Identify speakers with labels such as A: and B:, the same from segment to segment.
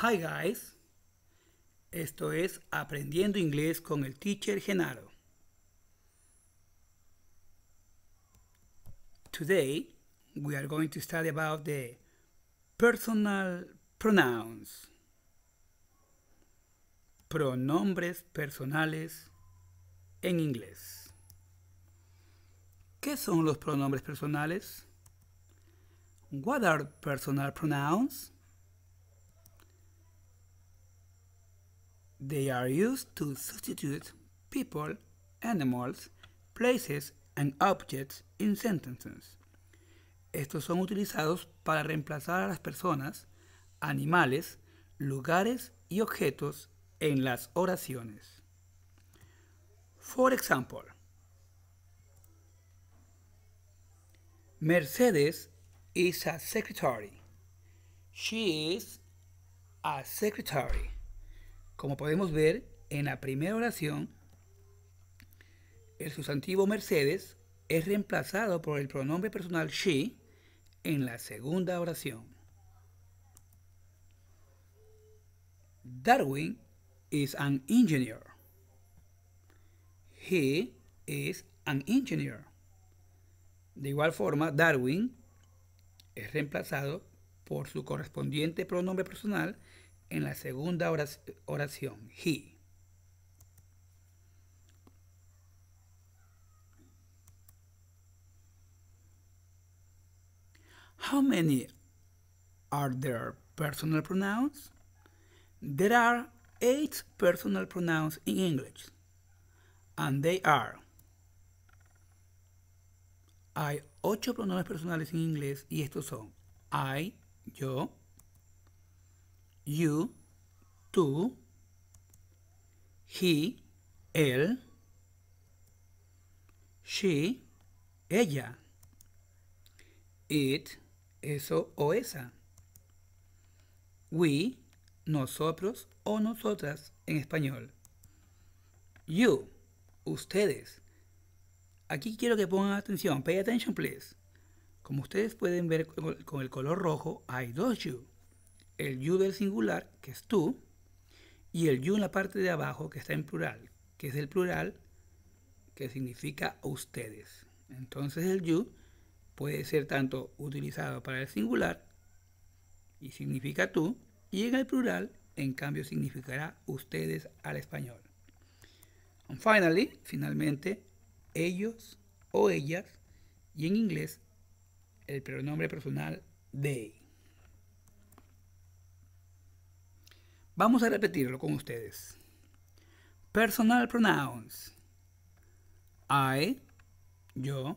A: Hi guys, esto es Aprendiendo Inglés con el teacher Genaro. Today we are going to study about the personal pronouns. Pronombres personales en inglés. ¿Qué son los pronombres personales? What are personal pronouns? They are used to substitute people, animals, places and objects in sentences. Estos son utilizados para reemplazar a las personas, animales, lugares y objetos en las oraciones. For example, Mercedes is a secretary. She is a secretary. Como podemos ver, en la primera oración, el sustantivo Mercedes es reemplazado por el pronombre personal she en la segunda oración. Darwin is an engineer. He is an engineer. De igual forma, Darwin es reemplazado por su correspondiente pronombre personal en la segunda oración, he. How many are there personal pronouns? There are eight personal pronouns in English, and they are. Hay ocho pronombres personales en inglés y estos son I, yo, you, tú, he, él, she, ella, it, eso o esa, we, nosotros o nosotras en español, you, ustedes. Aquí quiero que pongan atención, pay attention please. Como ustedes pueden ver con el color rojo, hay dos you el you del singular, que es tú, y el you en la parte de abajo, que está en plural, que es el plural que significa ustedes. Entonces el you puede ser tanto utilizado para el singular y significa tú, y en el plural, en cambio, significará ustedes al español. And finally, finalmente, ellos o ellas, y en inglés, el pronombre personal they. Vamos a repetirlo con ustedes. Personal pronouns. I, yo.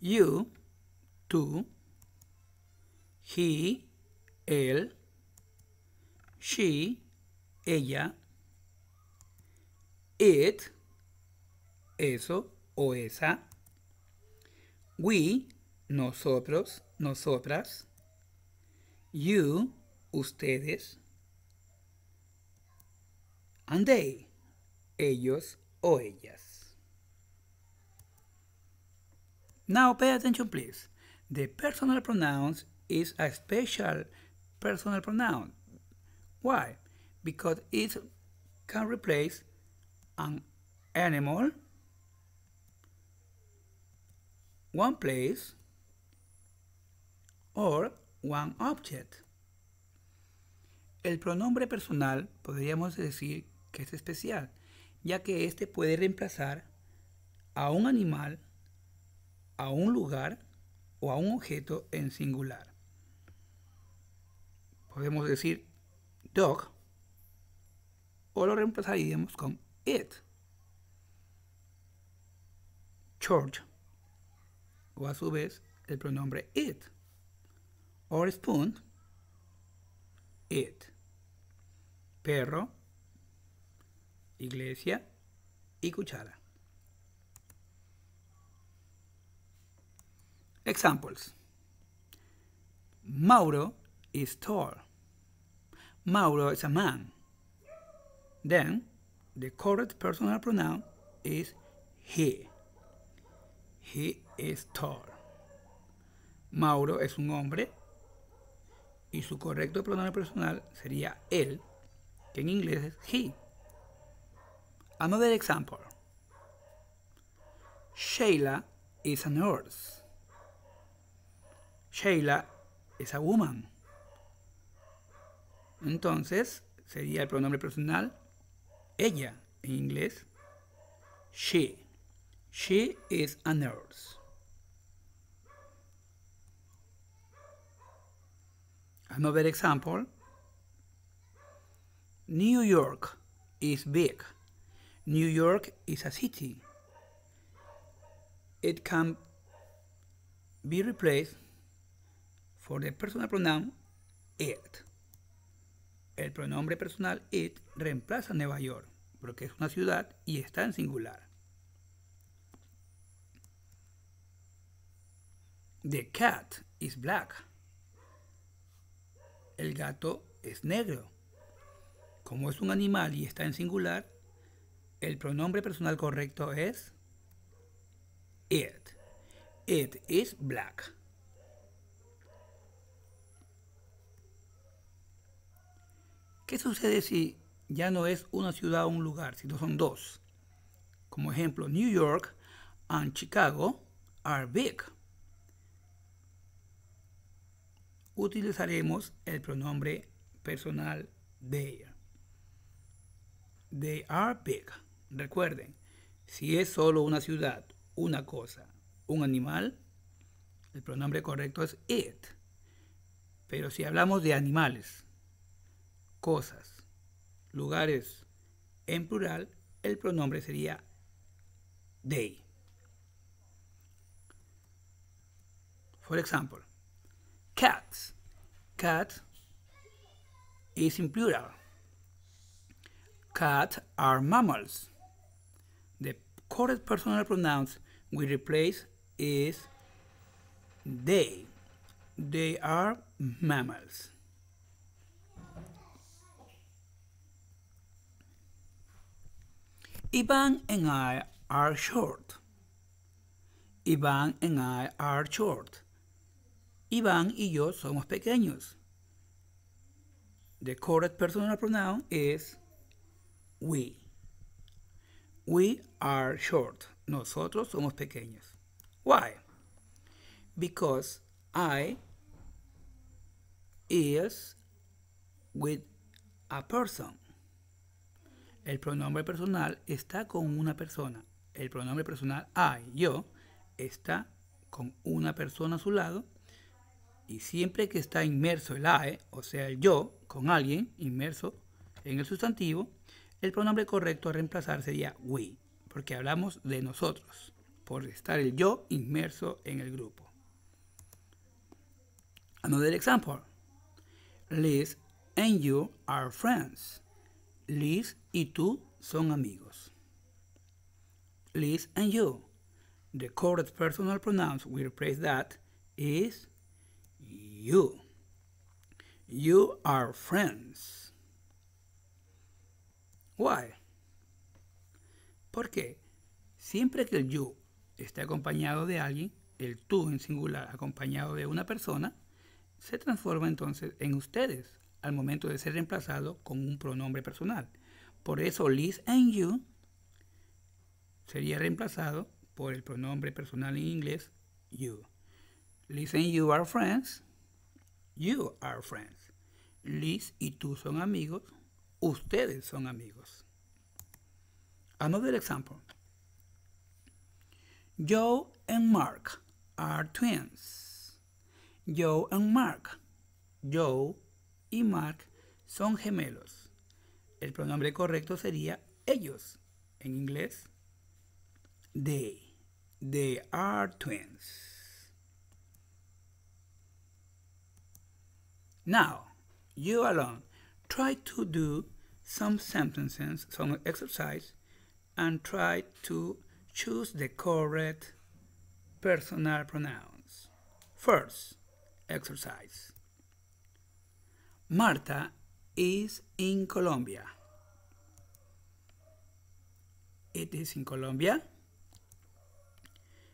A: You, tú. He, él. She, ella. It, eso o esa. We, nosotros, nosotras. You, ustedes and they, ellos o ellas. Now pay attention please. The personal pronoun is a special personal pronoun. Why? Because it can replace an animal, one place, or one object. El pronombre personal podríamos decir que es especial, ya que éste puede reemplazar a un animal, a un lugar o a un objeto en singular. Podemos decir dog o lo reemplazaríamos con it. Church o a su vez el pronombre it. Or spoon, it. Perro iglesia y cuchara. Examples. Mauro is tall. Mauro is a man. Then, the correct personal pronoun is he. He is tall. Mauro es un hombre y su correcto pronombre personal sería él, que en inglés es he. Another example Sheila is a nurse. Sheila is a woman. Entonces sería el pronombre personal ella en inglés. She. She is a nurse. Another example. New York is big. New York is a city. It can be replaced for the personal pronoun it. El pronombre personal it reemplaza Nueva York porque es una ciudad y está en singular. The cat is black. El gato es negro. Como es un animal y está en singular, el pronombre personal correcto es it. It is black. ¿Qué sucede si ya no es una ciudad o un lugar, sino son dos? Como ejemplo, New York and Chicago are big. Utilizaremos el pronombre personal they. They are big. Recuerden, si es solo una ciudad, una cosa, un animal, el pronombre correcto es it. Pero si hablamos de animales, cosas, lugares en plural, el pronombre sería they. For example, cats. Cats is in plural. Cats are mammals. correct personal pronouns we replace is they. They are mammals. Ivan and I are short. Ivan and I are short. Iván y yo somos pequeños. The correct personal pronoun is we. We are short. Nosotros somos pequeños. Why? Because I is with a person. El pronombre personal está con una persona. El pronombre personal I, yo, está con una persona a su lado. Y siempre que está inmerso el I, o sea, el yo, con alguien inmerso en el sustantivo, el pronombre correcto a reemplazar sería we, porque hablamos de nosotros, por estar el yo inmerso en el grupo. Another example. Liz and you are friends. Liz y tú son amigos. Liz and you. The correct personal pronouns we replace that is you. You are friends. Why? Porque siempre que el you esté acompañado de alguien, el tú en singular acompañado de una persona, se transforma entonces en ustedes al momento de ser reemplazado con un pronombre personal. Por eso Liz and you sería reemplazado por el pronombre personal en inglés you. Liz and you are friends. You are friends. Liz y tú son amigos ustedes son amigos. Another example. Joe and Mark are twins. Joe and Mark. Joe y Mark son gemelos. El pronombre correcto sería ellos. En inglés, they. They are twins. Now, you alone, try to do some sentences, some exercise, and try to choose the correct personal pronouns. First, exercise. Marta is in Colombia. It is in Colombia.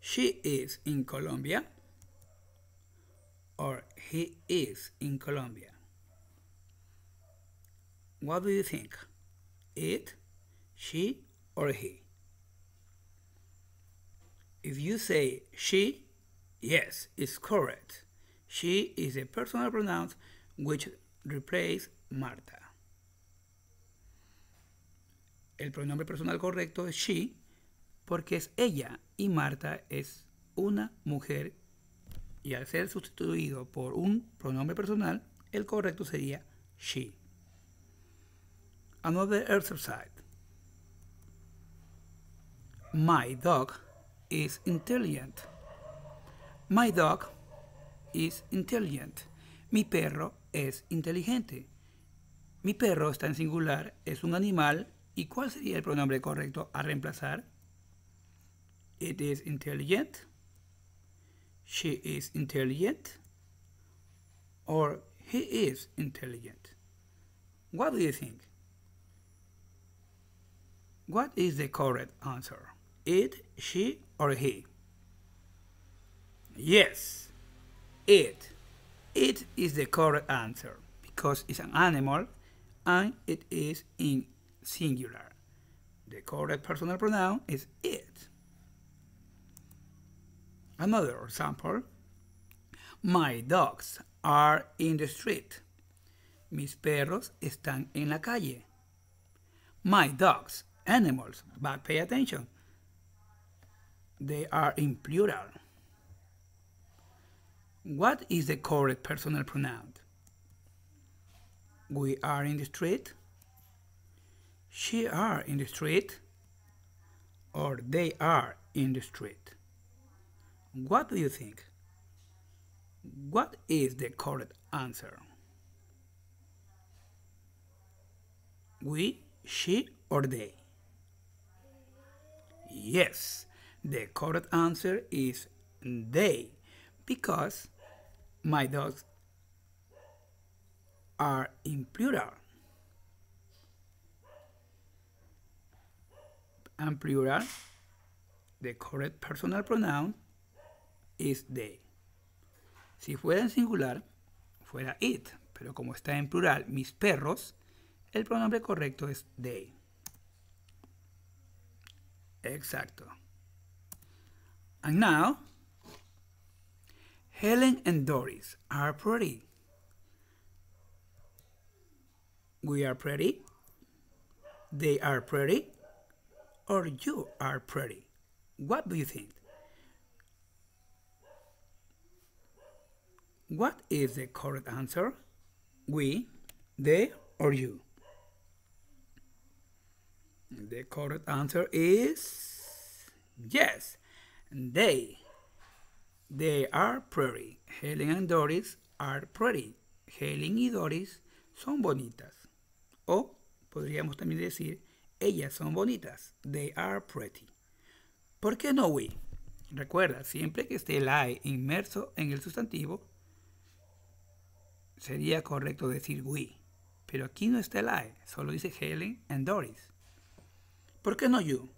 A: She is in Colombia. Or he is in Colombia. What do you think? It, she, or he? If you say she, yes, it's correct. She is a personal pronoun which replaces Marta. El pronombre personal correcto es she porque es ella y Marta es una mujer y al ser sustituido por un pronombre personal, el correcto sería she. Another exercise. My dog is intelligent. My dog is intelligent. Mi perro es inteligente. Mi perro está en singular, es un animal. ¿Y cuál sería el pronombre correcto a reemplazar? It is intelligent. She is intelligent. Or he is intelligent. What do you think? What is the correct answer? It, she, or he? Yes, it. It is the correct answer because it's an animal and it is in singular. The correct personal pronoun is it. Another example. My dogs are in the street. Mis perros están en la calle. My dogs animals, but pay attention. They are in plural. What is the correct personal pronoun? We are in the street. She are in the street. Or they are in the street. What do you think? What is the correct answer? We, she, or they? Yes, the correct answer is they, because my dogs are in plural. And plural, the correct personal pronoun is they. Si fuera en singular, fuera it, pero como está en plural mis perros, el pronombre correcto es they. Exacto. And now, Helen and Doris are pretty. We are pretty. They are pretty. Or you are pretty. What do you think? What is the correct answer? We, they, or you? The correct answer is yes. They. They are pretty. Helen and Doris are pretty. Helen y Doris son bonitas. O podríamos también decir, ellas son bonitas. They are pretty. ¿Por qué no we? Recuerda, siempre que esté el I inmerso en el sustantivo, sería correcto decir we. Pero aquí no está el I, solo dice Helen and Doris. ¿Por qué no you?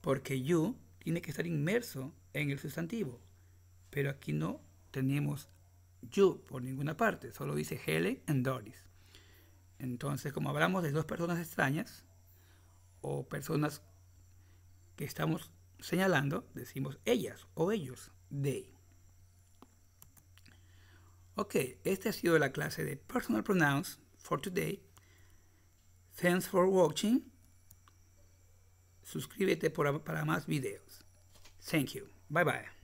A: Porque you tiene que estar inmerso en el sustantivo. Pero aquí no tenemos you por ninguna parte, solo dice Helen and Doris. Entonces, como hablamos de dos personas extrañas o personas que estamos señalando, decimos ellas o ellos, they. Ok, esta ha sido la clase de Personal Pronouns for today. Thanks for watching. Suscríbete para más videos. Thank you. Bye bye.